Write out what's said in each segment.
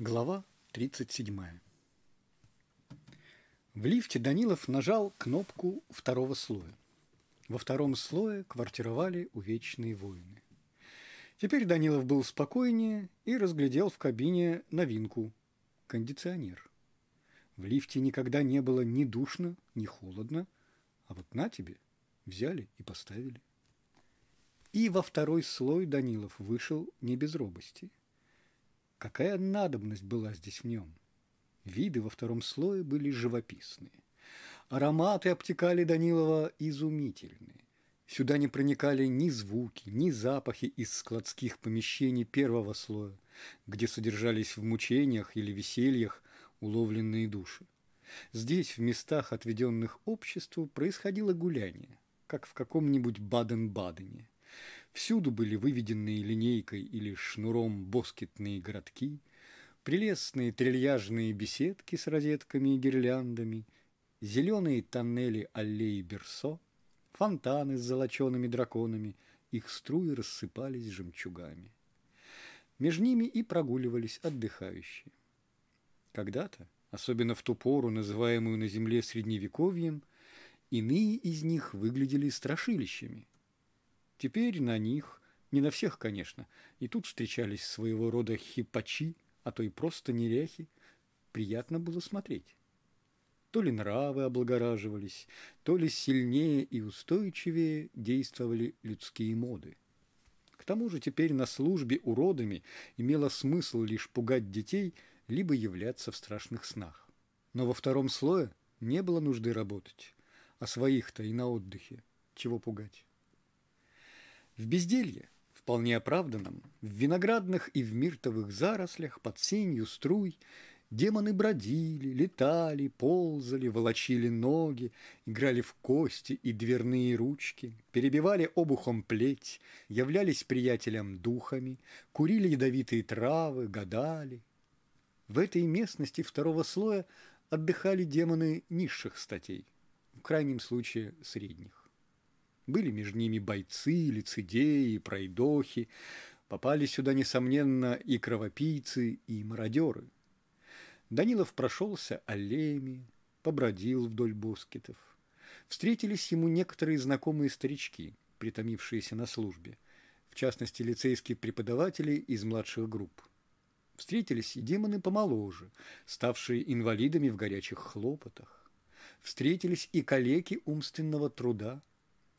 Глава 37. В лифте Данилов нажал кнопку второго слоя. Во втором слое квартировали увечные воины. Теперь Данилов был спокойнее и разглядел в кабине новинку – кондиционер. В лифте никогда не было ни душно, ни холодно, а вот на тебе взяли и поставили. И во второй слой Данилов вышел не без робости – Какая надобность была здесь в нем? Виды во втором слое были живописные. Ароматы обтекали Данилова изумительные. Сюда не проникали ни звуки, ни запахи из складских помещений первого слоя, где содержались в мучениях или весельях уловленные души. Здесь, в местах, отведенных обществу, происходило гуляние, как в каком-нибудь Баден-Бадене. Всюду были выведенные линейкой или шнуром боскетные городки, прелестные трильяжные беседки с розетками и гирляндами, зеленые тоннели аллеи Берсо, фонтаны с золочеными драконами, их струи рассыпались жемчугами. Между ними и прогуливались отдыхающие. Когда-то, особенно в ту пору, называемую на земле Средневековьем, иные из них выглядели страшилищами – Теперь на них, не на всех, конечно, и тут встречались своего рода хипачи, а то и просто неряхи. Приятно было смотреть. То ли нравы облагораживались, то ли сильнее и устойчивее действовали людские моды. К тому же теперь на службе уродами имело смысл лишь пугать детей, либо являться в страшных снах. Но во втором слое не было нужды работать, а своих-то и на отдыхе чего пугать. В безделье, вполне оправданном, в виноградных и в миртовых зарослях под сенью струй демоны бродили, летали, ползали, волочили ноги, играли в кости и дверные ручки, перебивали обухом плеть, являлись приятелям духами, курили ядовитые травы, гадали. В этой местности второго слоя отдыхали демоны низших статей, в крайнем случае средних. Были между ними бойцы, лицедеи, пройдохи. Попали сюда, несомненно, и кровопийцы, и мародеры. Данилов прошелся аллеями, побродил вдоль боскетов. Встретились ему некоторые знакомые старички, притомившиеся на службе, в частности, лицейские преподаватели из младших групп. Встретились и демоны помоложе, ставшие инвалидами в горячих хлопотах. Встретились и калеки умственного труда,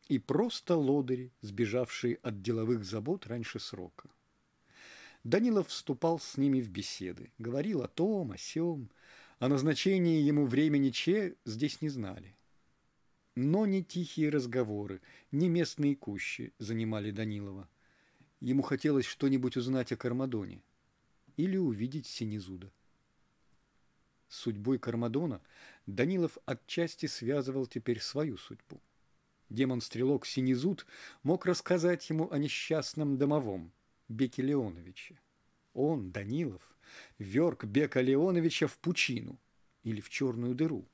и просто лодыри, сбежавшие от деловых забот раньше срока. Данилов вступал с ними в беседы, говорил о том, о сём, о назначении ему времени Че здесь не знали. Но ни тихие разговоры, ни местные кущи занимали Данилова. Ему хотелось что-нибудь узнать о Кармадоне или увидеть Синезуда. судьбой Кармадона Данилов отчасти связывал теперь свою судьбу. Демон-стрелок Синезут мог рассказать ему о несчастном домовом Беке Леоновиче. Он, Данилов, верг Бека Леоновича в пучину или в черную дыру.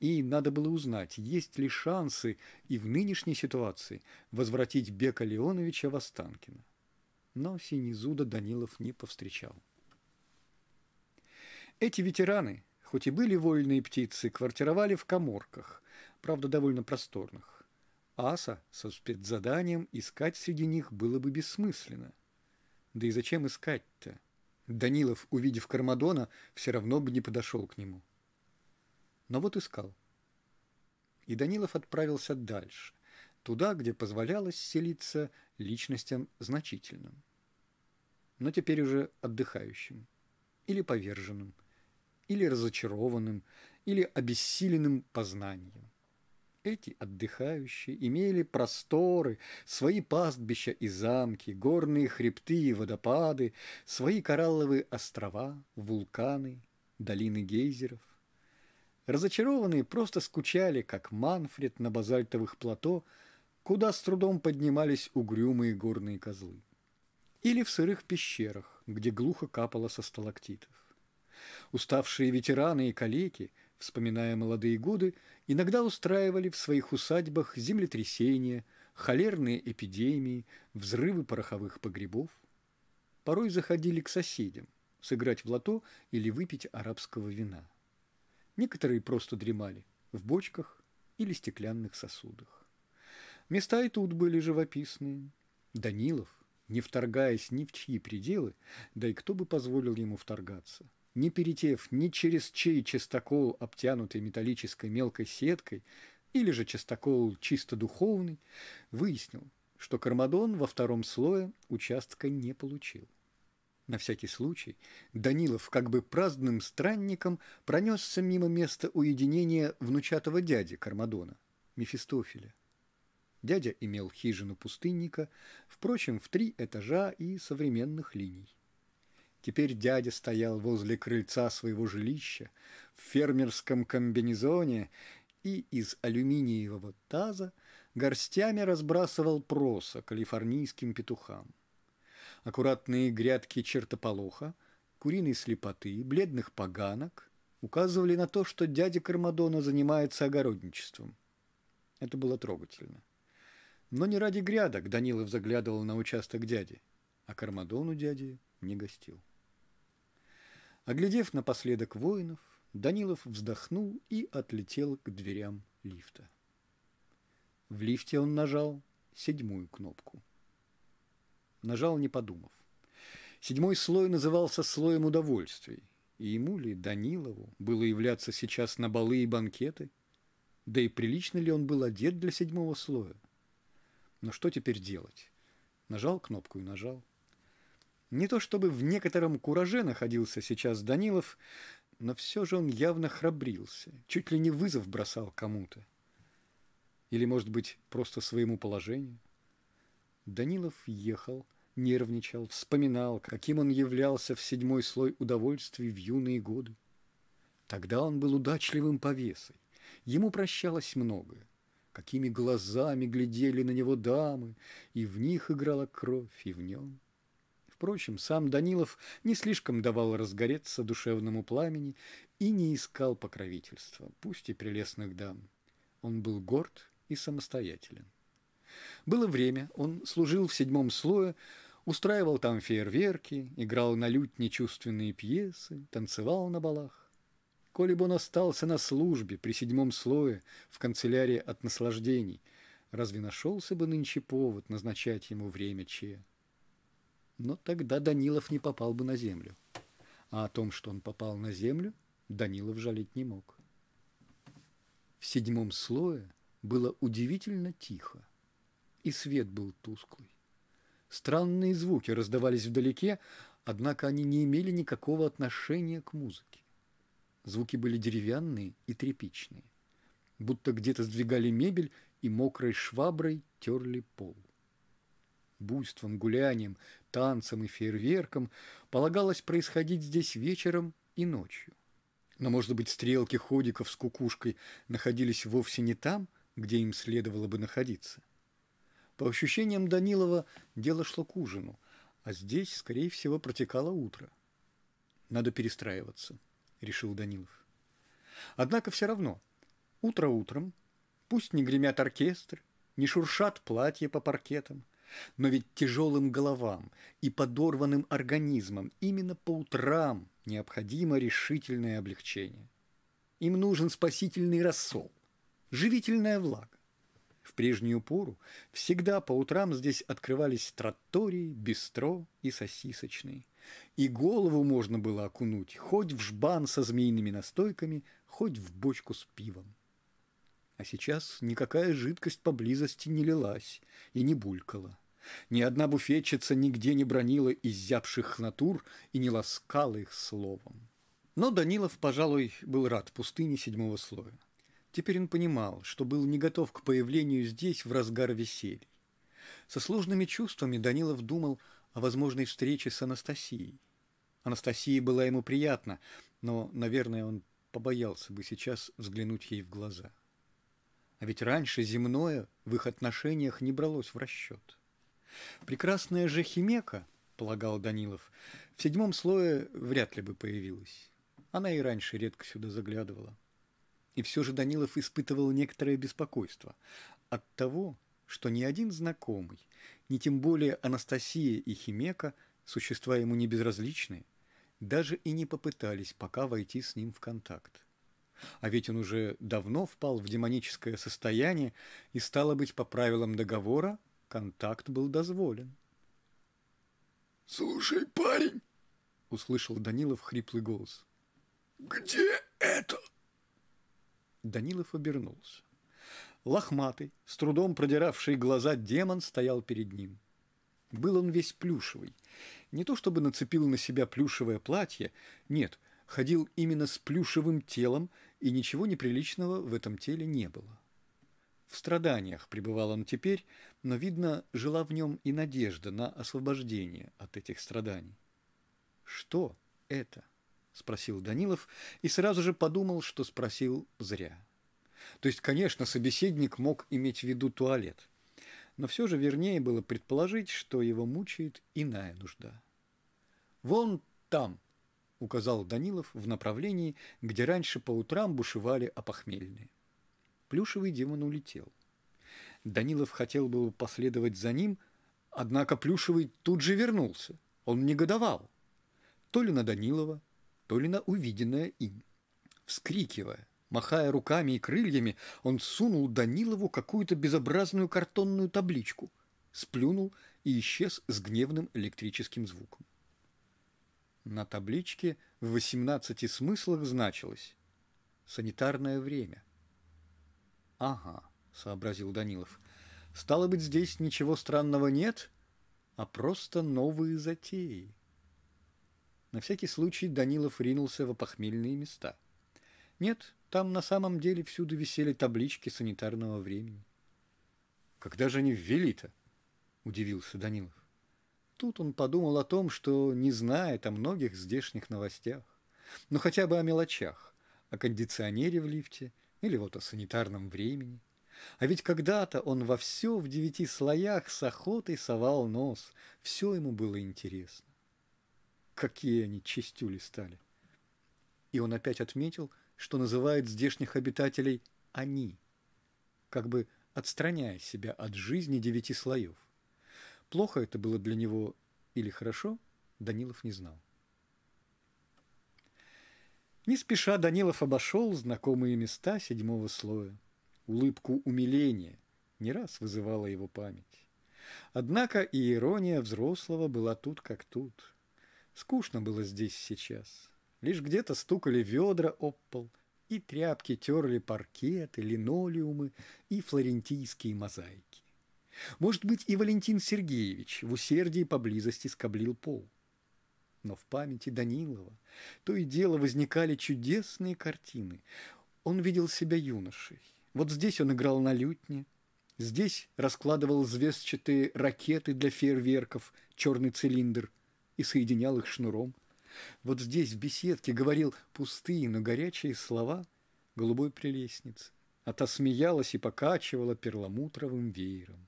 И надо было узнать, есть ли шансы и в нынешней ситуации возвратить Бека Леоновича в Останкино. Но Синезуда Данилов не повстречал. Эти ветераны, хоть и были вольные птицы, квартировали в коморках, правда, довольно просторных. Аса со спецзаданием искать среди них было бы бессмысленно. Да и зачем искать-то? Данилов, увидев Кармадона, все равно бы не подошел к нему. Но вот искал. И Данилов отправился дальше, туда, где позволялось селиться личностям значительным. Но теперь уже отдыхающим, или поверженным, или разочарованным, или обессиленным познанием. Эти отдыхающие имели просторы, свои пастбища и замки, горные хребты и водопады, свои коралловые острова, вулканы, долины гейзеров. Разочарованные просто скучали, как Манфред на базальтовых плато, куда с трудом поднимались угрюмые горные козлы. Или в сырых пещерах, где глухо капало со сталактитов. Уставшие ветераны и калеки – вспоминая молодые годы, иногда устраивали в своих усадьбах землетрясения, холерные эпидемии, взрывы пороховых погребов. Порой заходили к соседям сыграть в лото или выпить арабского вина. Некоторые просто дремали в бочках или стеклянных сосудах. Места и тут были живописные. Данилов, не вторгаясь ни в чьи пределы, да и кто бы позволил ему вторгаться – не перетев ни через чей чистокол, обтянутый металлической мелкой сеткой, или же частокол чисто духовный, выяснил, что Кармадон во втором слое участка не получил. На всякий случай Данилов как бы праздным странником пронесся мимо места уединения внучатого дяди Кармадона, Мефистофеля. Дядя имел хижину пустынника, впрочем, в три этажа и современных линий. Теперь дядя стоял возле крыльца своего жилища в фермерском комбинезоне и из алюминиевого таза горстями разбрасывал проса калифорнийским петухам. Аккуратные грядки чертополоха, куриной слепоты, бледных поганок указывали на то, что дядя Кармадона занимается огородничеством. Это было трогательно. Но не ради грядок Данилов заглядывал на участок дяди, а Кармадону дяди не гостил. Оглядев напоследок воинов, Данилов вздохнул и отлетел к дверям лифта. В лифте он нажал седьмую кнопку. Нажал, не подумав. Седьмой слой назывался слоем удовольствий. И ему ли, Данилову, было являться сейчас на балы и банкеты? Да и прилично ли он был одет для седьмого слоя? Но что теперь делать? Нажал кнопку и нажал. Не то чтобы в некотором кураже находился сейчас Данилов, но все же он явно храбрился, чуть ли не вызов бросал кому-то. Или, может быть, просто своему положению. Данилов ехал, нервничал, вспоминал, каким он являлся в седьмой слой удовольствий в юные годы. Тогда он был удачливым повесой, ему прощалось многое. Какими глазами глядели на него дамы, и в них играла кровь, и в нем – Впрочем, сам Данилов не слишком давал разгореться душевному пламени и не искал покровительства, пусть и прелестных дам. Он был горд и самостоятелен. Было время, он служил в седьмом слое, устраивал там фейерверки, играл на лютне чувственные пьесы, танцевал на балах. Коли бы он остался на службе при седьмом слое в канцелярии от наслаждений, разве нашелся бы нынче повод назначать ему время Че? но ну, тогда Данилов не попал бы на землю. А о том, что он попал на землю, Данилов жалеть не мог. В седьмом слое было удивительно тихо, и свет был тусклый. Странные звуки раздавались вдалеке, однако они не имели никакого отношения к музыке. Звуки были деревянные и тряпичные, будто где-то сдвигали мебель и мокрой шваброй терли пол. Буйством, гулянием, танцам и фейерверкам полагалось происходить здесь вечером и ночью. Но, может быть, стрелки ходиков с кукушкой находились вовсе не там, где им следовало бы находиться. По ощущениям Данилова, дело шло к ужину, а здесь, скорее всего, протекало утро. «Надо перестраиваться», — решил Данилов. Однако все равно, утро утром, пусть не гремят оркестры, не шуршат платья по паркетам, но ведь тяжелым головам и подорванным организмам именно по утрам необходимо решительное облегчение. Им нужен спасительный рассол, живительная влага. В прежнюю пору всегда по утрам здесь открывались тротории, бистро и сосисочные. И голову можно было окунуть хоть в жбан со змеиными настойками, хоть в бочку с пивом. А сейчас никакая жидкость поблизости не лилась и не булькала. Ни одна буфетчица нигде не бронила изябших натур и не ласкала их словом. Но Данилов, пожалуй, был рад пустыне седьмого слоя. Теперь он понимал, что был не готов к появлению здесь в разгар веселья. Со сложными чувствами Данилов думал о возможной встрече с Анастасией. Анастасия была ему приятна, но, наверное, он побоялся бы сейчас взглянуть ей в глаза. А ведь раньше земное в их отношениях не бралось в расчет. Прекрасная же Химека, полагал Данилов, в седьмом слое вряд ли бы появилась. Она и раньше редко сюда заглядывала. И все же Данилов испытывал некоторое беспокойство от того, что ни один знакомый, ни тем более Анастасия и Химека, существа ему не безразличные, даже и не попытались пока войти с ним в контакт. А ведь он уже давно впал в демоническое состояние, и, стало быть, по правилам договора, контакт был дозволен. «Слушай, парень!» — услышал Данилов хриплый голос. «Где это?» Данилов обернулся. Лохматый, с трудом продиравший глаза демон стоял перед ним. Был он весь плюшевый. Не то чтобы нацепил на себя плюшевое платье, нет, ходил именно с плюшевым телом, и ничего неприличного в этом теле не было. В страданиях пребывал он теперь, но, видно, жила в нем и надежда на освобождение от этих страданий. «Что это?» – спросил Данилов и сразу же подумал, что спросил зря. То есть, конечно, собеседник мог иметь в виду туалет, но все же вернее было предположить, что его мучает иная нужда. «Вон там!» — указал Данилов в направлении, где раньше по утрам бушевали опохмельные. Плюшевый демон улетел. Данилов хотел бы последовать за ним, однако Плюшевый тут же вернулся. Он негодовал. То ли на Данилова, то ли на увиденное им. Вскрикивая, махая руками и крыльями, он сунул Данилову какую-то безобразную картонную табличку, сплюнул и исчез с гневным электрическим звуком. На табличке в 18 смыслах значилось «Санитарное время». «Ага», — сообразил Данилов, — «стало быть, здесь ничего странного нет, а просто новые затеи». На всякий случай Данилов ринулся в опохмельные места. Нет, там на самом деле всюду висели таблички санитарного времени. «Когда же они ввели-то?» – удивился Данилов. Тут он подумал о том, что не знает о многих здешних новостях. но ну, хотя бы о мелочах, о кондиционере в лифте или вот о санитарном времени. А ведь когда-то он во все в девяти слоях с охотой совал нос. Все ему было интересно. Какие они чистюли стали. И он опять отметил, что называет здешних обитателей «они», как бы отстраняя себя от жизни девяти слоев. Плохо это было для него или хорошо, Данилов не знал. Не спеша Данилов обошел знакомые места седьмого слоя. Улыбку умиления не раз вызывала его память. Однако и ирония взрослого была тут как тут. Скучно было здесь сейчас. Лишь где-то стукали ведра об пол, и тряпки терли паркеты, линолеумы и флорентийские мозаики. Может быть, и Валентин Сергеевич в усердии поблизости скоблил пол. Но в памяти Данилова то и дело возникали чудесные картины. Он видел себя юношей. Вот здесь он играл на лютне, здесь раскладывал звездчатые ракеты для фейерверков, черный цилиндр, и соединял их шнуром. Вот здесь, в беседке, говорил пустые, но горячие слова голубой прелестницы. А та смеялась и покачивала перламутровым веером.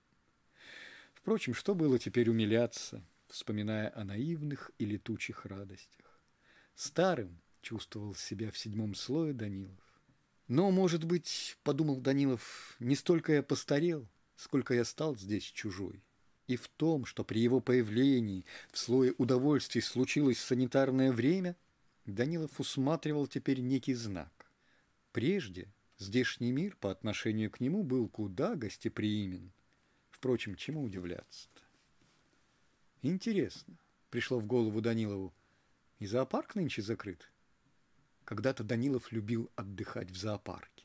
Впрочем, что было теперь умиляться, вспоминая о наивных и летучих радостях? Старым чувствовал себя в седьмом слое Данилов. Но, может быть, подумал Данилов, не столько я постарел, сколько я стал здесь чужой. И в том, что при его появлении в слое удовольствий случилось санитарное время, Данилов усматривал теперь некий знак. Прежде здешний мир по отношению к нему был куда гостеприимен, Впрочем, чему удивляться-то? Интересно, пришло в голову Данилову. И зоопарк нынче закрыт. Когда-то Данилов любил отдыхать в зоопарке.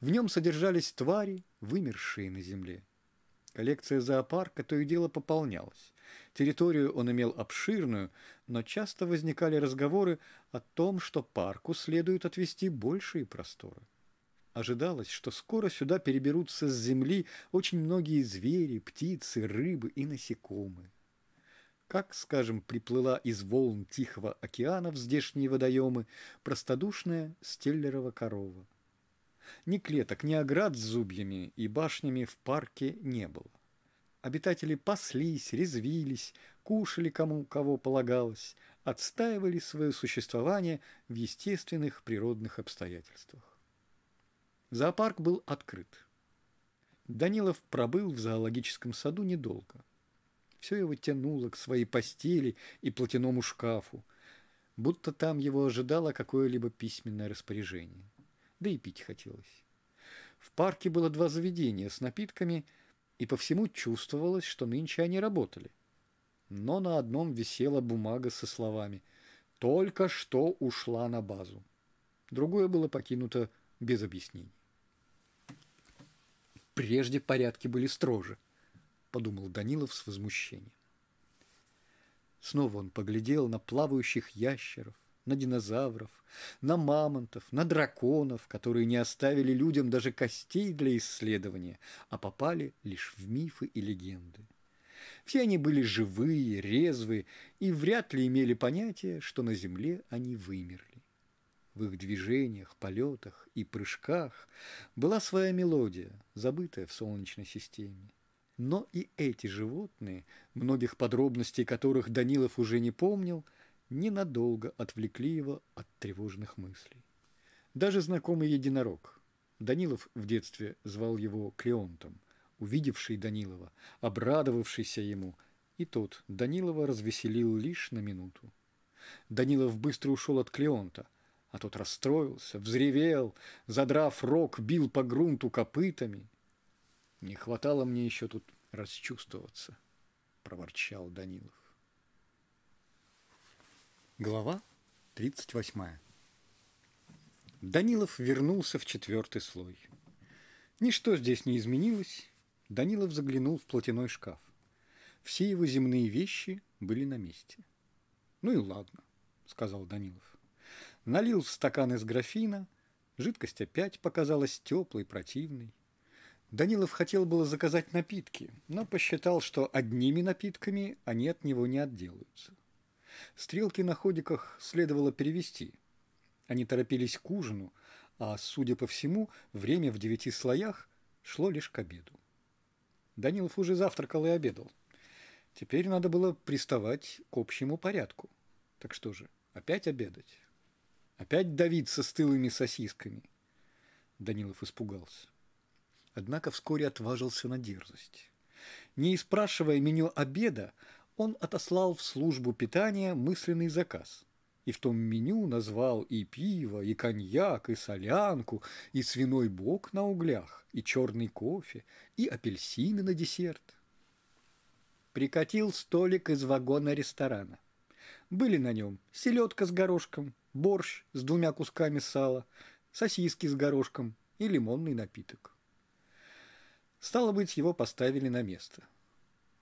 В нем содержались твари, вымершие на земле. Коллекция зоопарка то и дело пополнялась. Территорию он имел обширную, но часто возникали разговоры о том, что парку следует отвести большие просторы. Ожидалось, что скоро сюда переберутся с земли очень многие звери, птицы, рыбы и насекомые. Как, скажем, приплыла из волн Тихого океана в здешние водоемы простодушная стеллерова корова. Ни клеток, ни оград с зубьями и башнями в парке не было. Обитатели паслись, резвились, кушали кому кого полагалось, отстаивали свое существование в естественных природных обстоятельствах. Зоопарк был открыт. Данилов пробыл в зоологическом саду недолго. Все его тянуло к своей постели и платяному шкафу, будто там его ожидало какое-либо письменное распоряжение. Да и пить хотелось. В парке было два заведения с напитками, и по всему чувствовалось, что нынче они работали. Но на одном висела бумага со словами «Только что ушла на базу». Другое было покинуто без объяснений. Прежде порядки были строже, подумал Данилов с возмущением. Снова он поглядел на плавающих ящеров, на динозавров, на мамонтов, на драконов, которые не оставили людям даже костей для исследования, а попали лишь в мифы и легенды. Все они были живые, резвые и вряд ли имели понятия, что на Земле они вымерли. В их движениях, полетах и прыжках была своя мелодия, забытая в Солнечной системе. Но и эти животные, многих подробностей которых Данилов уже не помнил, ненадолго отвлекли его от тревожных мыслей. Даже знакомый единорог, Данилов в детстве звал его Клеонтом, увидевший Данилова, обрадовавшийся ему, и тот Данилова развеселил лишь на минуту. Данилов быстро ушел от Клеонта – а тот расстроился, взревел, задрав рог, бил по грунту копытами. «Не хватало мне еще тут расчувствоваться», – проворчал Данилов. Глава 38. Данилов вернулся в четвертый слой. Ничто здесь не изменилось. Данилов заглянул в платяной шкаф. Все его земные вещи были на месте. «Ну и ладно», – сказал Данилов налил в стакан из графина. Жидкость опять показалась теплой, противной. Данилов хотел было заказать напитки, но посчитал, что одними напитками они от него не отделаются. Стрелки на ходиках следовало перевести. Они торопились к ужину, а, судя по всему, время в девяти слоях шло лишь к обеду. Данилов уже завтракал и обедал. Теперь надо было приставать к общему порядку. Так что же, опять обедать? Опять давиться с тылыми сосисками. Данилов испугался. Однако вскоре отважился на дерзость. Не спрашивая меню обеда, он отослал в службу питания мысленный заказ. И в том меню назвал и пиво, и коньяк, и солянку, и свиной бок на углях, и черный кофе, и апельсины на десерт. Прикатил столик из вагона ресторана. Были на нем селедка с горошком, борщ с двумя кусками сала, сосиски с горошком и лимонный напиток. Стало быть, его поставили на место.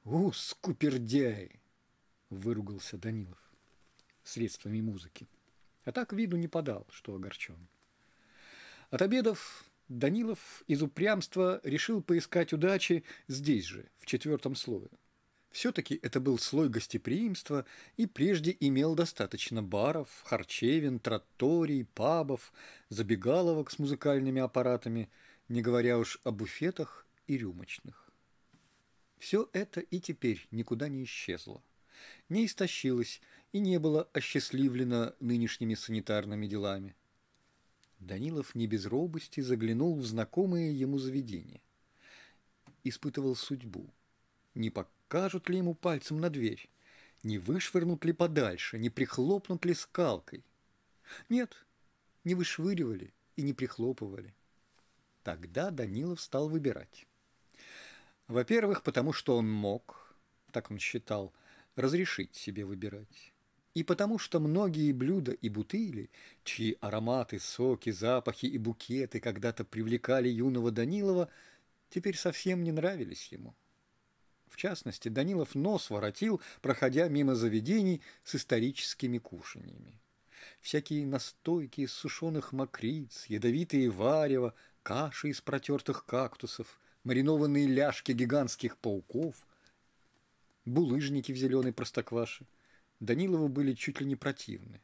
«У, скупердяй!» – выругался Данилов средствами музыки. А так виду не подал, что огорчен. От обедов Данилов из упрямства решил поискать удачи здесь же, в четвертом слове – все-таки это был слой гостеприимства и прежде имел достаточно баров, харчевин, тротторий, пабов, забегаловок с музыкальными аппаратами, не говоря уж о буфетах и рюмочных. Все это и теперь никуда не исчезло не истощилось и не было осчастливлено нынешними санитарными делами. Данилов не без робости заглянул в знакомые ему заведения, Испытывал судьбу. Не покажут ли ему пальцем на дверь? Не вышвырнут ли подальше? Не прихлопнут ли скалкой? Нет, не вышвыривали и не прихлопывали. Тогда Данилов стал выбирать. Во-первых, потому что он мог, так он считал, разрешить себе выбирать. И потому что многие блюда и бутыли, чьи ароматы, соки, запахи и букеты когда-то привлекали юного Данилова, теперь совсем не нравились ему. В частности, Данилов нос воротил, проходя мимо заведений с историческими кушаниями. Всякие настойки из сушеных мокриц, ядовитые варево, каши из протертых кактусов, маринованные ляжки гигантских пауков, булыжники в зеленой простокваше. Данилову были чуть ли не противны.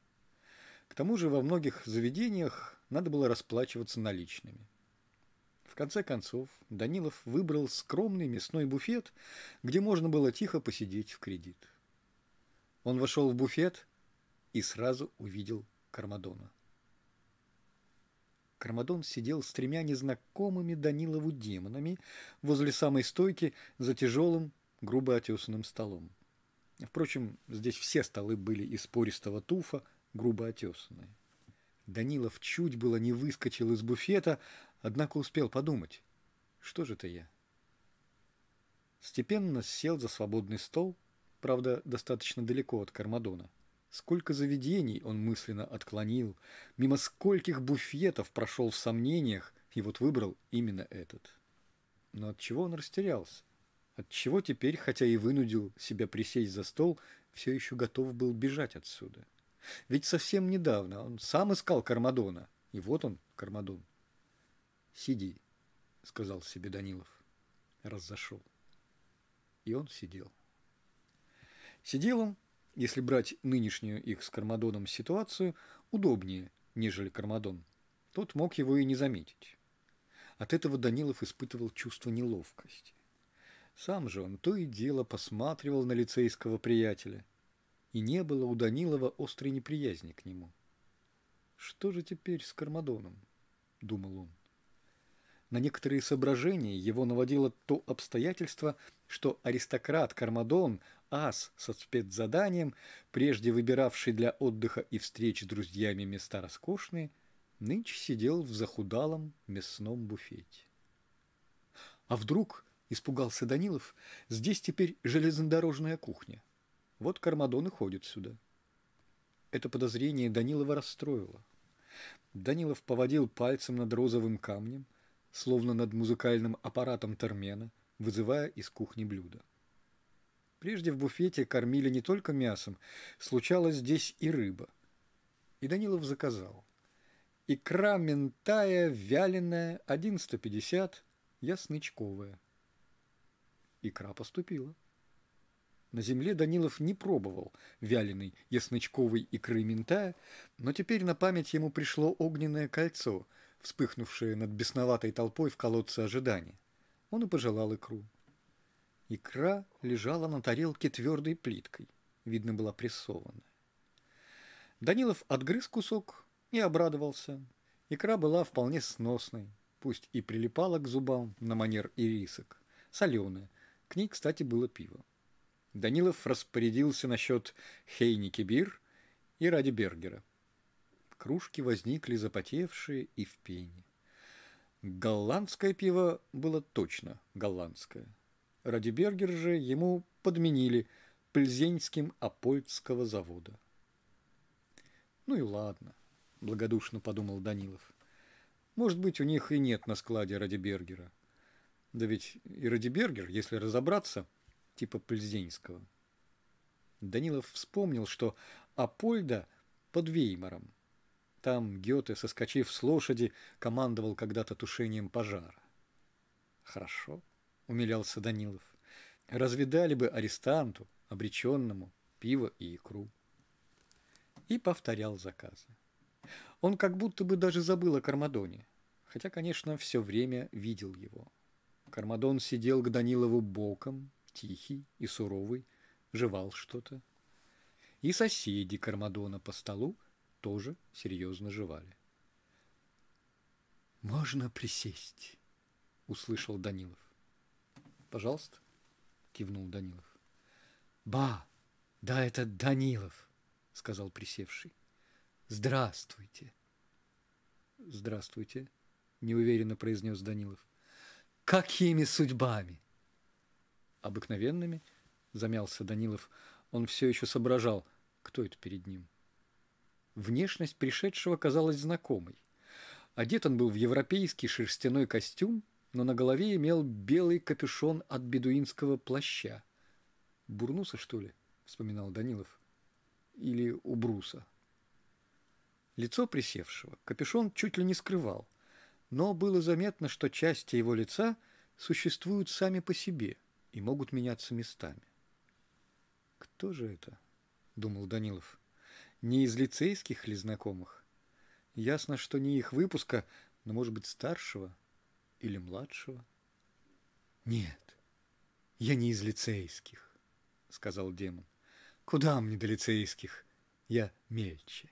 К тому же во многих заведениях надо было расплачиваться наличными конце концов, Данилов выбрал скромный мясной буфет, где можно было тихо посидеть в кредит. Он вошел в буфет и сразу увидел Кармадона. Кармадон сидел с тремя незнакомыми Данилову демонами возле самой стойки за тяжелым, грубо отесанным столом. Впрочем, здесь все столы были из пористого туфа, грубо отесанные. Данилов чуть было не выскочил из буфета, Однако успел подумать, что же это я? Степенно сел за свободный стол, правда, достаточно далеко от Кармадона. Сколько заведений он мысленно отклонил, мимо скольких буфетов прошел в сомнениях и вот выбрал именно этот. Но от чего он растерялся? От чего теперь, хотя и вынудил себя присесть за стол, все еще готов был бежать отсюда? Ведь совсем недавно он сам искал Кармадона, и вот он, Кармадон. «Сиди», — сказал себе Данилов. Раззашел. И он сидел. Сидел он, если брать нынешнюю их с Кармадоном ситуацию, удобнее, нежели Кармадон. Тот мог его и не заметить. От этого Данилов испытывал чувство неловкости. Сам же он то и дело посматривал на лицейского приятеля. И не было у Данилова острой неприязни к нему. «Что же теперь с Кармадоном?» – думал он. На некоторые соображения его наводило то обстоятельство, что аристократ Кармадон, ас со спецзаданием, прежде выбиравший для отдыха и встреч с друзьями места роскошные, нынче сидел в захудалом мясном буфете. А вдруг, испугался Данилов, здесь теперь железнодорожная кухня. Вот Кармадон и ходит сюда. Это подозрение Данилова расстроило. Данилов поводил пальцем над розовым камнем – словно над музыкальным аппаратом Термена, вызывая из кухни блюда. Прежде в буфете кормили не только мясом, случалось здесь и рыба. И Данилов заказал. Икра ментая, вяленая, 1,150, яснычковая. Икра поступила. На земле Данилов не пробовал вяленый яснычковой икры ментая, но теперь на память ему пришло огненное кольцо – вспыхнувшее над бесноватой толпой в колодце ожидания. Он и пожелал икру. Икра лежала на тарелке твердой плиткой, видно, была прессованная. Данилов отгрыз кусок и обрадовался. Икра была вполне сносной, пусть и прилипала к зубам на манер ирисок, соленая. К ней, кстати, было пиво. Данилов распорядился насчет Хейникебир и Ради Бергера. Кружки возникли запотевшие и в пене. Голландское пиво было точно голландское. Радибергер же ему подменили пльзенским Апольтского завода. «Ну и ладно», – благодушно подумал Данилов. «Может быть, у них и нет на складе Радибергера. Да ведь и Радибергер, если разобраться, типа пльзенского». Данилов вспомнил, что Апольда под Веймаром – там Гёте, соскочив с лошади, командовал когда-то тушением пожара. «Хорошо», — умилялся Данилов. «Разведали бы арестанту, обреченному, пиво и икру». И повторял заказы. Он как будто бы даже забыл о Кармадоне, хотя, конечно, все время видел его. Кармадон сидел к Данилову боком, тихий и суровый, жевал что-то. И соседи Кармадона по столу – тоже серьезно жевали. «Можно присесть?» — услышал Данилов. «Пожалуйста», — кивнул Данилов. «Ба, да это Данилов», — сказал присевший. «Здравствуйте». «Здравствуйте», — неуверенно произнес Данилов. «Какими судьбами?» «Обыкновенными», — замялся Данилов. Он все еще соображал, кто это перед ним. Внешность пришедшего казалась знакомой. Одет он был в европейский шерстяной костюм, но на голове имел белый капюшон от бедуинского плаща. «Бурнуса, что ли?» – вспоминал Данилов. «Или у Бруса?» Лицо присевшего капюшон чуть ли не скрывал, но было заметно, что части его лица существуют сами по себе и могут меняться местами. «Кто же это?» – думал Данилов. Не из лицейских ли знакомых? Ясно, что не их выпуска, но, может быть, старшего или младшего. Нет, я не из лицейских, сказал демон. Куда мне до лицейских? Я мельче.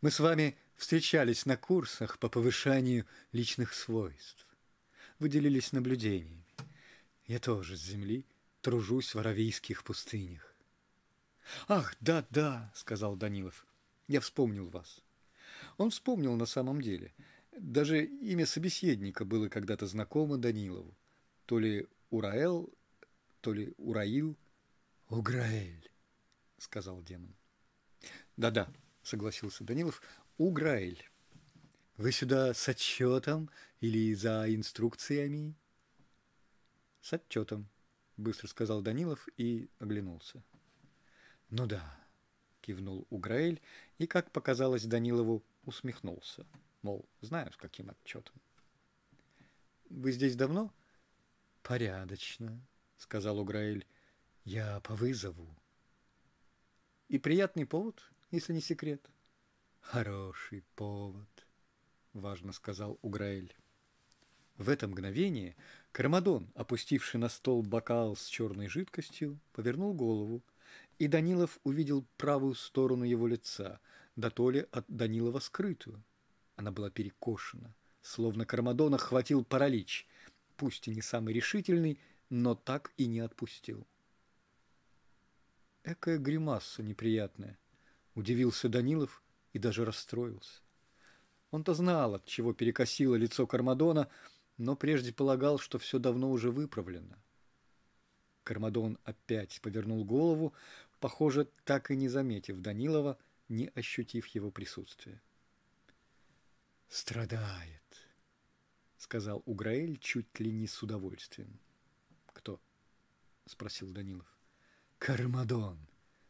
Мы с вами встречались на курсах по повышению личных свойств. выделились наблюдениями. Я тоже с земли тружусь в аравийских пустынях. «Ах, да-да», — сказал Данилов, — «я вспомнил вас». Он вспомнил на самом деле. Даже имя собеседника было когда-то знакомо Данилову. То ли Ураэл, то ли Ураил. «Уграэль», — сказал демон. «Да-да», — согласился Данилов, — «Уграэль». «Вы сюда с отчетом или за инструкциями?» «С отчетом», — быстро сказал Данилов и оглянулся. «Ну да», — кивнул Уграэль и, как показалось Данилову, усмехнулся. Мол, знаю, с каким отчетом. «Вы здесь давно?» «Порядочно», — сказал Уграэль. «Я по вызову». «И приятный повод, если не секрет». «Хороший повод», — важно сказал Уграэль. В это мгновение Кармадон, опустивший на стол бокал с черной жидкостью, повернул голову — и Данилов увидел правую сторону его лица, да то ли от Данилова скрытую. Она была перекошена, словно Кармадона хватил паралич, пусть и не самый решительный, но так и не отпустил. Экая гримаса неприятная. Удивился Данилов и даже расстроился. Он-то знал, от чего перекосило лицо Кармадона, но прежде полагал, что все давно уже выправлено. Кармадон опять повернул голову, похоже, так и не заметив Данилова, не ощутив его присутствия. «Страдает», — сказал Уграэль чуть ли не с удовольствием. «Кто?» — спросил Данилов. «Кармадон!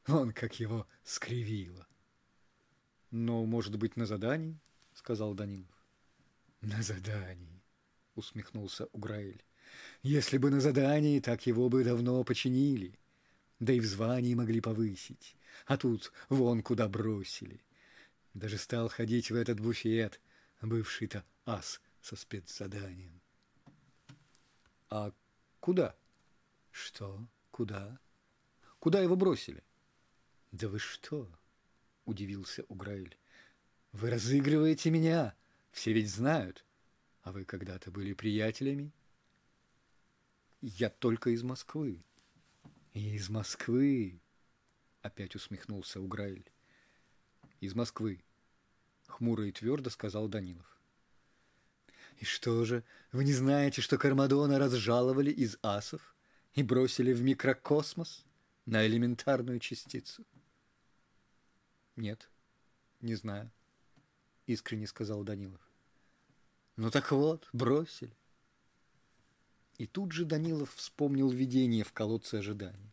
он как его скривило!» «Но, может быть, на задании?» — сказал Данилов. «На задании!» — усмехнулся Уграэль. «Если бы на задании, так его бы давно починили да и в звании могли повысить, а тут вон куда бросили. Даже стал ходить в этот буфет, бывший-то ас со спецзаданием. А куда? Что? Куда? Куда его бросили? Да вы что? Удивился Уграиль. Вы разыгрываете меня. Все ведь знают. А вы когда-то были приятелями? Я только из Москвы, и из Москвы, опять усмехнулся Уграиль. Из Москвы, хмуро и твердо сказал Данилов. И что же, вы не знаете, что Кармадона разжаловали из асов и бросили в микрокосмос на элементарную частицу? Нет, не знаю, искренне сказал Данилов. Ну так вот, бросили. И тут же Данилов вспомнил видение в колодце ожиданий.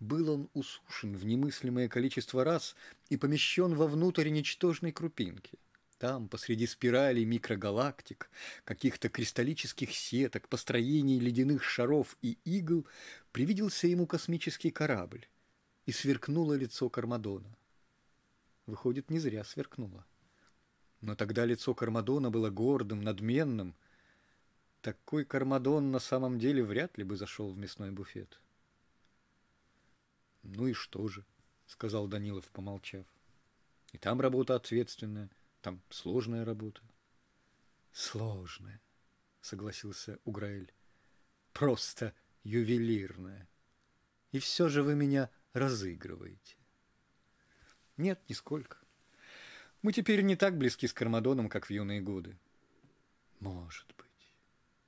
Был он усушен в немыслимое количество раз и помещен вовнутрь ничтожной крупинки. Там, посреди спиралей микрогалактик, каких-то кристаллических сеток, построений ледяных шаров и игл, привиделся ему космический корабль, и сверкнуло лицо Кармадона. Выходит, не зря сверкнуло. Но тогда лицо Кармадона было гордым, надменным, такой кармадон на самом деле вряд ли бы зашел в мясной буфет. «Ну и что же?» — сказал Данилов, помолчав. «И там работа ответственная, там сложная работа». «Сложная», — согласился Уграэль. «Просто ювелирная. И все же вы меня разыгрываете». «Нет, нисколько. Мы теперь не так близки с Кармадоном, как в юные годы». «Может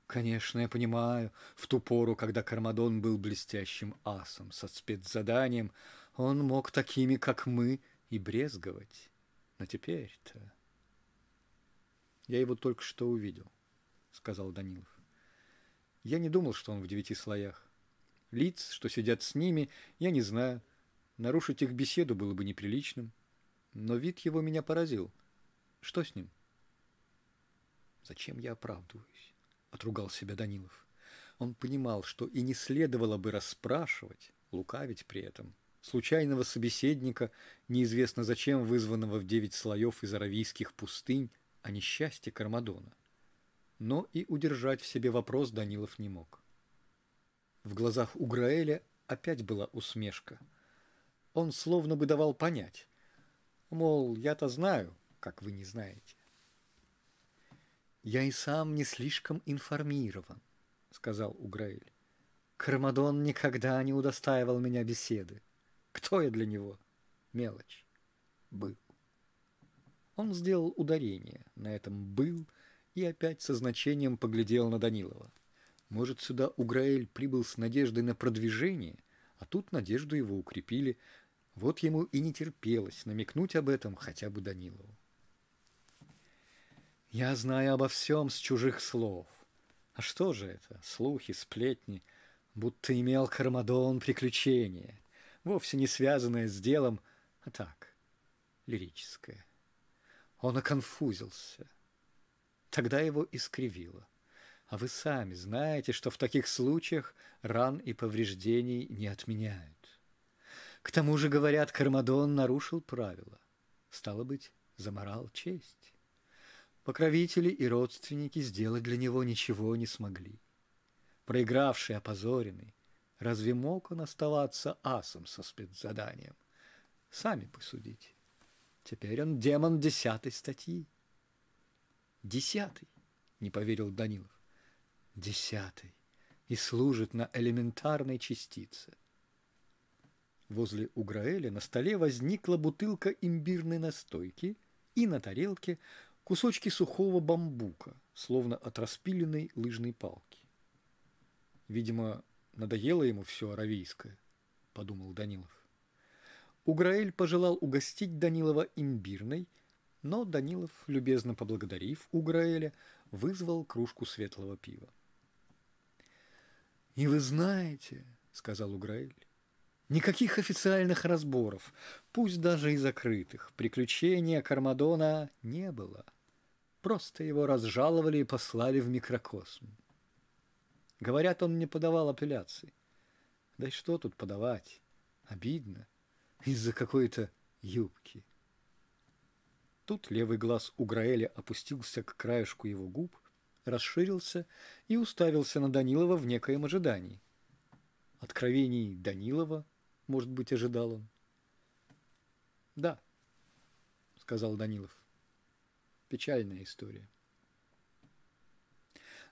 Конечно, я понимаю, в ту пору, когда Кармадон был блестящим асом со спецзаданием, он мог такими, как мы, и брезговать. Но теперь-то... Я его только что увидел, сказал Данилов. Я не думал, что он в девяти слоях. Лиц, что сидят с ними, я не знаю. Нарушить их беседу было бы неприличным. Но вид его меня поразил. Что с ним? Зачем я оправдываюсь? – отругал себя Данилов. Он понимал, что и не следовало бы расспрашивать, лукавить при этом. Случайного собеседника, неизвестно зачем вызванного в девять слоев из аравийских пустынь, о а несчастье Кармадона. Но и удержать в себе вопрос Данилов не мог. В глазах у Граэля опять была усмешка. Он словно бы давал понять. Мол, я-то знаю, как вы не знаете я и сам не слишком информирован», — сказал Уграиль. «Кармадон никогда не удостаивал меня беседы. Кто я для него? Мелочь. Был». Он сделал ударение на этом «был» и опять со значением поглядел на Данилова. Может, сюда Уграэль прибыл с надеждой на продвижение, а тут надежду его укрепили. Вот ему и не терпелось намекнуть об этом хотя бы Данилову. Я знаю обо всем с чужих слов. А что же это? Слухи, сплетни, будто имел Кармадон приключение, вовсе не связанное с делом, а так, лирическое. Он оконфузился. Тогда его искривило. А вы сами знаете, что в таких случаях ран и повреждений не отменяют. К тому же, говорят, Кармадон нарушил правила. Стало быть, заморал честь. Покровители и родственники сделать для него ничего не смогли. Проигравший, опозоренный, разве мог он оставаться асом со спецзаданием? Сами посудите. Теперь он демон десятой статьи. Десятый, не поверил Данилов. Десятый. И служит на элементарной частице. Возле Уграэля на столе возникла бутылка имбирной настойки, и на тарелке кусочки сухого бамбука, словно от распиленной лыжной палки. Видимо, надоело ему все аравийское, подумал Данилов. Уграэль пожелал угостить Данилова имбирной, но Данилов, любезно поблагодарив Уграэля, вызвал кружку светлого пива. «И вы знаете, — сказал Уграэль, — никаких официальных разборов, пусть даже и закрытых, приключения Кармадона не было». Просто его разжаловали и послали в микрокосм. Говорят, он не подавал апелляции. Да и что тут подавать? Обидно. Из-за какой-то юбки. Тут левый глаз у Граэля опустился к краешку его губ, расширился и уставился на Данилова в некоем ожидании. Откровений Данилова, может быть, ожидал он. «Да», — сказал Данилов. Печальная история.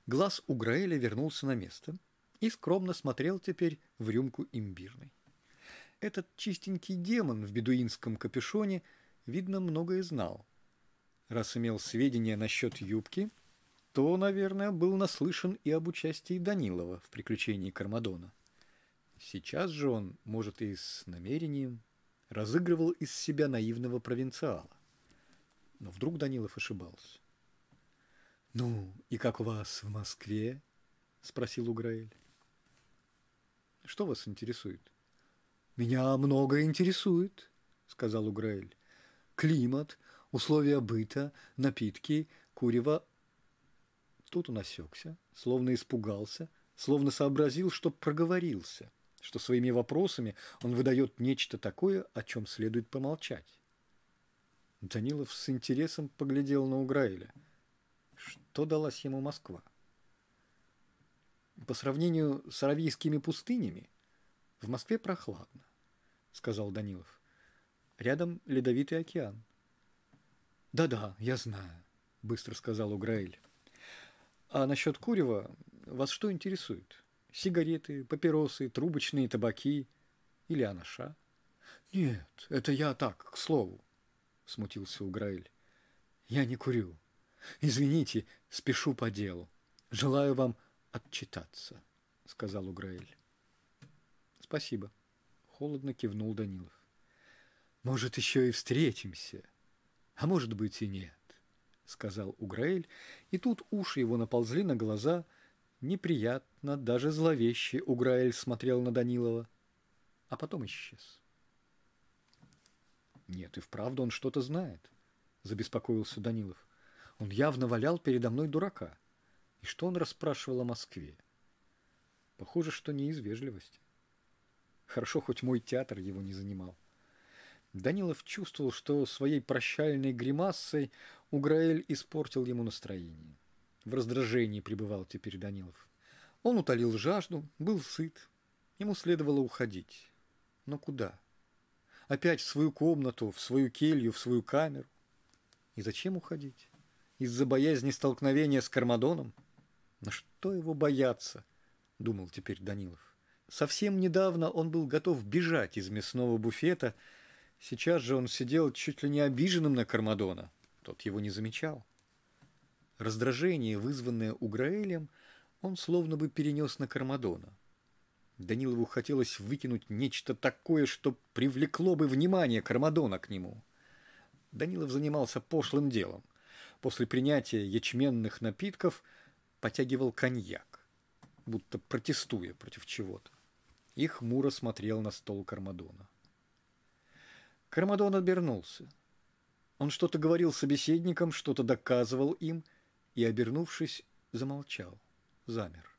Глаз у Граэля вернулся на место и скромно смотрел теперь в рюмку имбирной. Этот чистенький демон в бедуинском капюшоне, видно, многое знал. Раз имел сведения насчет юбки, то, наверное, был наслышан и об участии Данилова в приключении Кармадона. Сейчас же он, может, и с намерением, разыгрывал из себя наивного провинциала. Но вдруг Данилов ошибался. «Ну, и как вас в Москве?» – спросил Уграэль. «Что вас интересует?» «Меня много интересует», – сказал Уграэль. «Климат, условия быта, напитки, курево...» Тут он осекся, словно испугался, словно сообразил, что проговорился, что своими вопросами он выдает нечто такое, о чем следует помолчать. Данилов с интересом поглядел на Уграиля. Что далась ему Москва? По сравнению с аравийскими пустынями, в Москве прохладно, сказал Данилов. Рядом ледовитый океан. Да-да, я знаю, быстро сказал Уграиль. А насчет курева вас что интересует? Сигареты, папиросы, трубочные табаки или анаша? Нет, это я так, к слову. — смутился Уграиль. «Я не курю. Извините, спешу по делу. Желаю вам отчитаться», — сказал Уграиль. «Спасибо», — холодно кивнул Данилов. «Может, еще и встретимся, а может быть и нет», — сказал Уграиль, и тут уши его наползли на глаза. Неприятно, даже зловеще Уграиль смотрел на Данилова, а потом исчез. Нет, и вправду он что-то знает, забеспокоился Данилов. Он явно валял передо мной дурака. И что он расспрашивал о Москве? Похоже, что не из вежливости. Хорошо, хоть мой театр его не занимал. Данилов чувствовал, что своей прощальной гримасой Уграэль испортил ему настроение. В раздражении пребывал теперь Данилов. Он утолил жажду, был сыт. Ему следовало уходить. Но куда? — опять в свою комнату, в свою келью, в свою камеру. И зачем уходить? Из-за боязни столкновения с Кармадоном? На что его бояться? Думал теперь Данилов. Совсем недавно он был готов бежать из мясного буфета. Сейчас же он сидел чуть ли не обиженным на Кармадона. Тот его не замечал. Раздражение, вызванное Уграэлем, он словно бы перенес на Кармадона – Данилову хотелось выкинуть нечто такое, что привлекло бы внимание Кармадона к нему. Данилов занимался пошлым делом. После принятия ячменных напитков потягивал коньяк, будто протестуя против чего-то. И хмуро смотрел на стол Кармадона. Кармадон обернулся. Он что-то говорил собеседникам, что-то доказывал им и, обернувшись, замолчал, замер.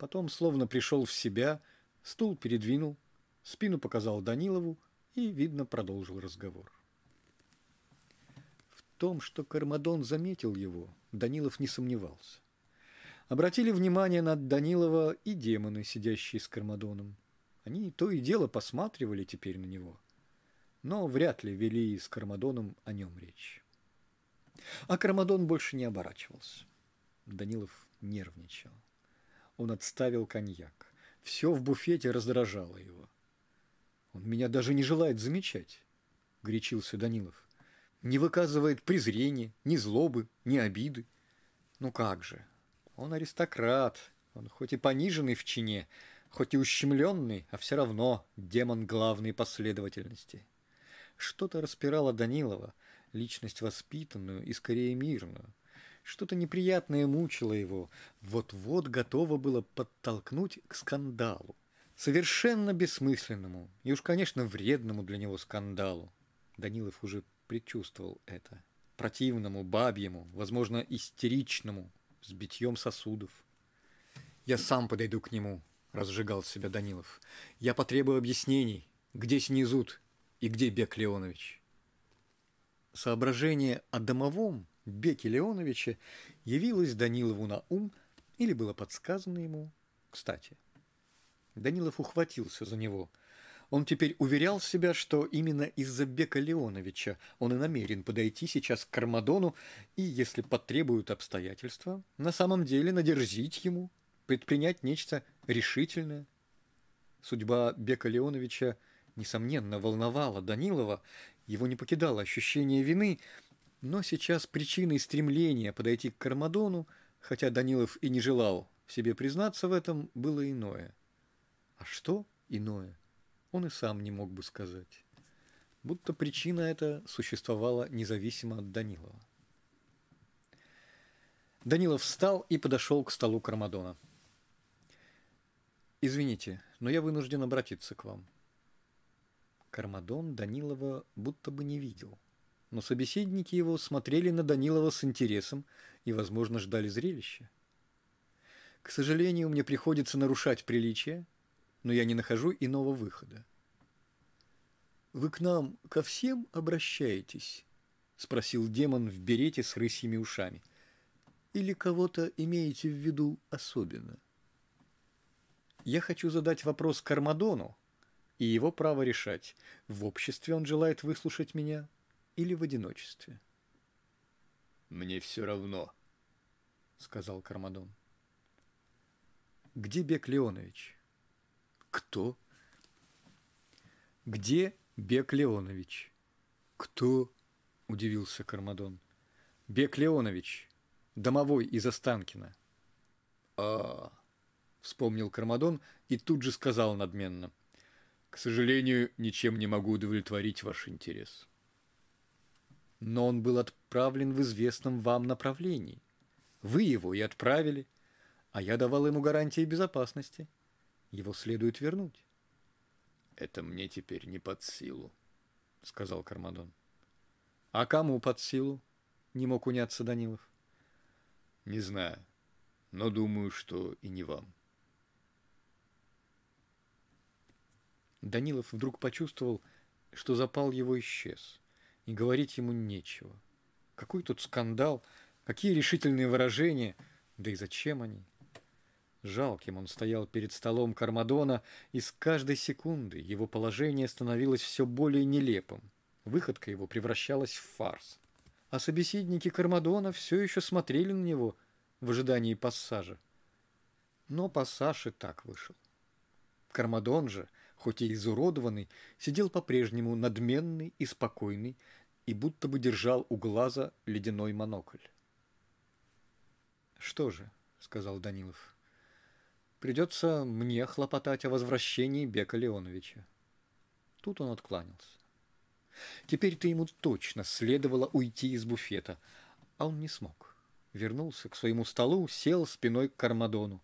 Потом, словно пришел в себя, стул передвинул, спину показал Данилову и, видно, продолжил разговор. В том, что Кармадон заметил его, Данилов не сомневался. Обратили внимание на Данилова и демоны, сидящие с Кармадоном. Они то и дело посматривали теперь на него, но вряд ли вели с Кармадоном о нем речь. А Кармадон больше не оборачивался. Данилов нервничал. Он отставил коньяк. Все в буфете раздражало его. «Он меня даже не желает замечать», — гречился Данилов. «Не выказывает презрения, ни злобы, ни обиды. Ну как же, он аристократ, он хоть и пониженный в чине, хоть и ущемленный, а все равно демон главной последовательности». Что-то распирало Данилова, личность воспитанную и скорее мирную, что-то неприятное мучило его, вот-вот готово было подтолкнуть к скандалу. Совершенно бессмысленному и уж, конечно, вредному для него скандалу. Данилов уже предчувствовал это. Противному, бабьему, возможно, истеричному, с битьем сосудов. «Я сам подойду к нему», – разжигал себя Данилов. «Я потребую объяснений, где Снизут и где Бек Леонович». Соображение о домовом – Беке Леоновиче явилось Данилову на ум или было подсказано ему кстати. Данилов ухватился за него. Он теперь уверял себя, что именно из-за Бека Леоновича он и намерен подойти сейчас к Кармадону и, если потребуют обстоятельства, на самом деле надерзить ему, предпринять нечто решительное. Судьба Бека Леоновича, несомненно, волновала Данилова, его не покидало ощущение вины – но сейчас причиной стремления подойти к Кармадону, хотя Данилов и не желал себе признаться в этом, было иное. А что иное, он и сам не мог бы сказать. Будто причина эта существовала независимо от Данилова. Данилов встал и подошел к столу Кармадона. «Извините, но я вынужден обратиться к вам». Кармадон Данилова будто бы не видел – но собеседники его смотрели на Данилова с интересом и, возможно, ждали зрелища. К сожалению, мне приходится нарушать приличие, но я не нахожу иного выхода. «Вы к нам ко всем обращаетесь?» – спросил демон в берете с рысьими ушами. «Или кого-то имеете в виду особенно?» «Я хочу задать вопрос Кармадону, и его право решать, в обществе он желает выслушать меня или в одиночестве. «Мне все равно», — сказал Кармадон. «Где Бек Леонович?» «Кто?» «Где Бек Леонович?» «Кто?» – удивился Кармадон. «Бек Леонович, домовой из Останкина». А, а вспомнил Кармадон и тут же сказал надменно. «К сожалению, ничем не могу удовлетворить ваш интерес» но он был отправлен в известном вам направлении. Вы его и отправили, а я давал ему гарантии безопасности. Его следует вернуть». «Это мне теперь не под силу», — сказал Кармадон. «А кому под силу?» — не мог уняться Данилов. «Не знаю, но думаю, что и не вам». Данилов вдруг почувствовал, что запал его исчез и говорить ему нечего. Какой тут скандал, какие решительные выражения, да и зачем они? Жалким он стоял перед столом Кармадона, и с каждой секунды его положение становилось все более нелепым. Выходка его превращалась в фарс. А собеседники Кармадона все еще смотрели на него в ожидании пассажа. Но пассаж и так вышел. Кармадон же, хоть и изуродованный, сидел по-прежнему надменный и спокойный, и будто бы держал у глаза ледяной монокль. «Что же», — сказал Данилов, — «придется мне хлопотать о возвращении Бека Леоновича». Тут он откланялся. Теперь-то ему точно следовало уйти из буфета, а он не смог. Вернулся к своему столу, сел спиной к Кармадону.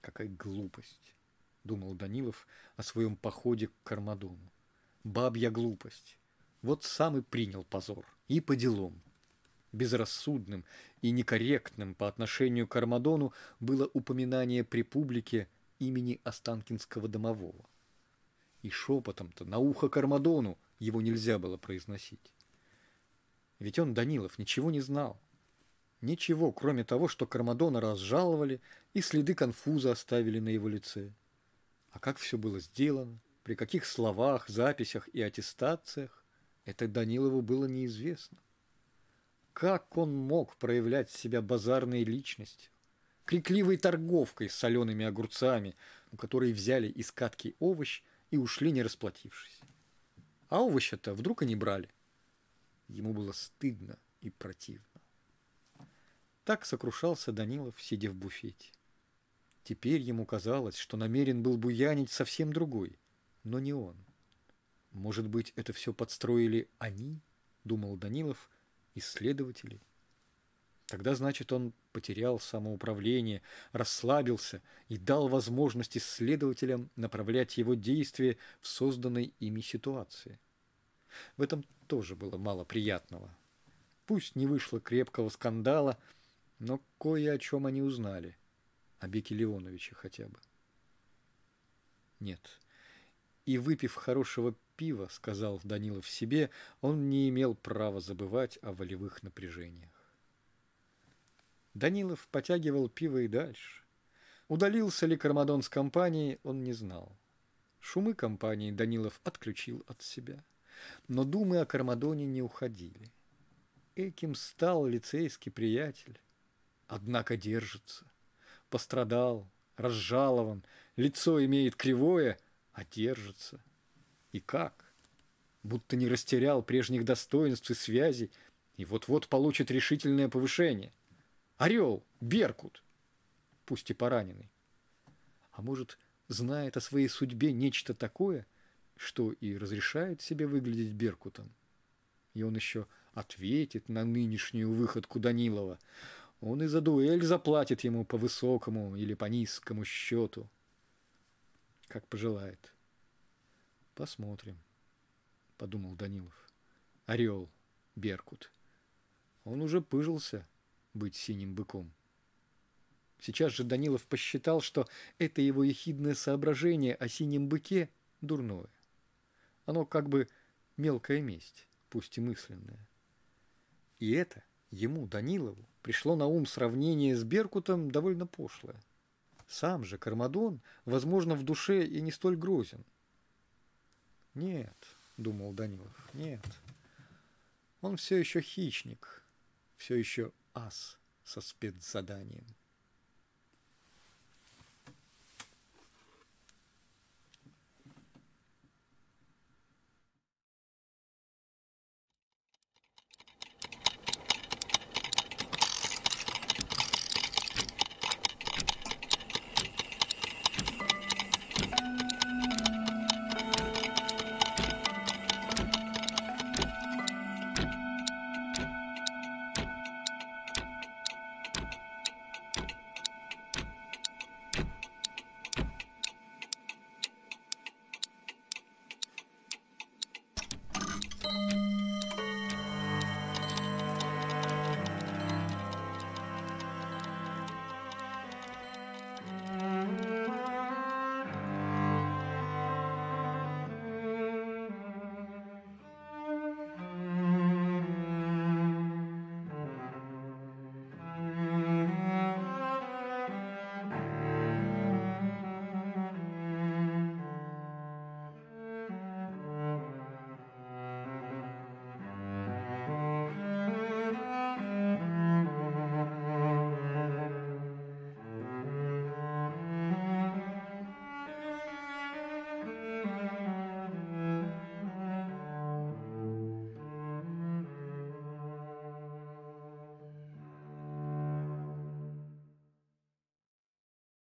«Какая глупость!» — думал Данилов о своем походе к Кармадону. «Бабья глупость!» Вот сам и принял позор. И по делам. Безрассудным и некорректным по отношению к Армадону было упоминание при публике имени Останкинского домового. И шепотом-то на ухо Кармадону его нельзя было произносить. Ведь он, Данилов, ничего не знал. Ничего, кроме того, что Кармадона разжаловали и следы конфуза оставили на его лице. А как все было сделано, при каких словах, записях и аттестациях, это Данилову было неизвестно. Как он мог проявлять себя базарной личностью, крикливой торговкой с солеными огурцами, у которой взяли из катки овощ и ушли, не расплатившись? А овощи-то вдруг они брали. Ему было стыдно и противно. Так сокрушался Данилов, сидя в буфете. Теперь ему казалось, что намерен был буянить совсем другой, но не он. Может быть, это все подстроили они, думал Данилов, исследователи. Тогда, значит, он потерял самоуправление, расслабился и дал возможность исследователям направлять его действия в созданной ими ситуации. В этом тоже было мало приятного. Пусть не вышло крепкого скандала, но кое о чем они узнали. О Беке Леоновиче хотя бы. Нет. И выпив хорошего пива, сказал Данилов себе, он не имел права забывать о волевых напряжениях. Данилов потягивал пиво и дальше. Удалился ли Кармадон с компанией, он не знал. Шумы компании Данилов отключил от себя. Но думы о Кармадоне не уходили. Эким стал лицейский приятель. Однако держится. Пострадал, разжалован, лицо имеет кривое, а держится и как. Будто не растерял прежних достоинств и связей, и вот-вот получит решительное повышение. Орел, Беркут, пусть и пораненный. А может, знает о своей судьбе нечто такое, что и разрешает себе выглядеть Беркутом. И он еще ответит на нынешнюю выходку Данилова. Он и за дуэль заплатит ему по высокому или по низкому счету. Как пожелает. Посмотрим, подумал Данилов. Орел, Беркут. Он уже пыжился быть синим быком. Сейчас же Данилов посчитал, что это его ехидное соображение о синем быке дурное. Оно как бы мелкая месть, пусть и мысленная. И это ему, Данилову, пришло на ум сравнение с Беркутом довольно пошлое. Сам же Кармадон, возможно, в душе и не столь грозен – «Нет», — думал Данилов, — «нет». Он все еще хищник, все еще ас со спецзаданием.